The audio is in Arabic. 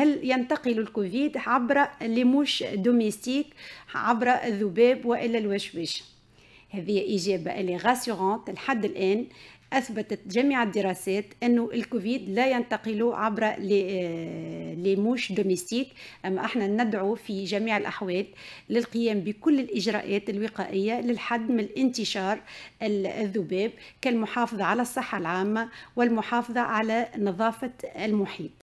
هل ينتقل الكوفيد عبر ليموش دوميستيك عبر الذباب والا الوشوش هذه إجابة اللي غاسيغونت لحد الآن أثبتت جميع الدراسات أنه الكوفيد لا ينتقل عبر لي آه، موش دوميستيك أما احنا ندعو في جميع الأحوال للقيام بكل الإجراءات الوقائية للحد من انتشار الذباب كالمحافظة على الصحة العامة والمحافظة على نظافة المحيط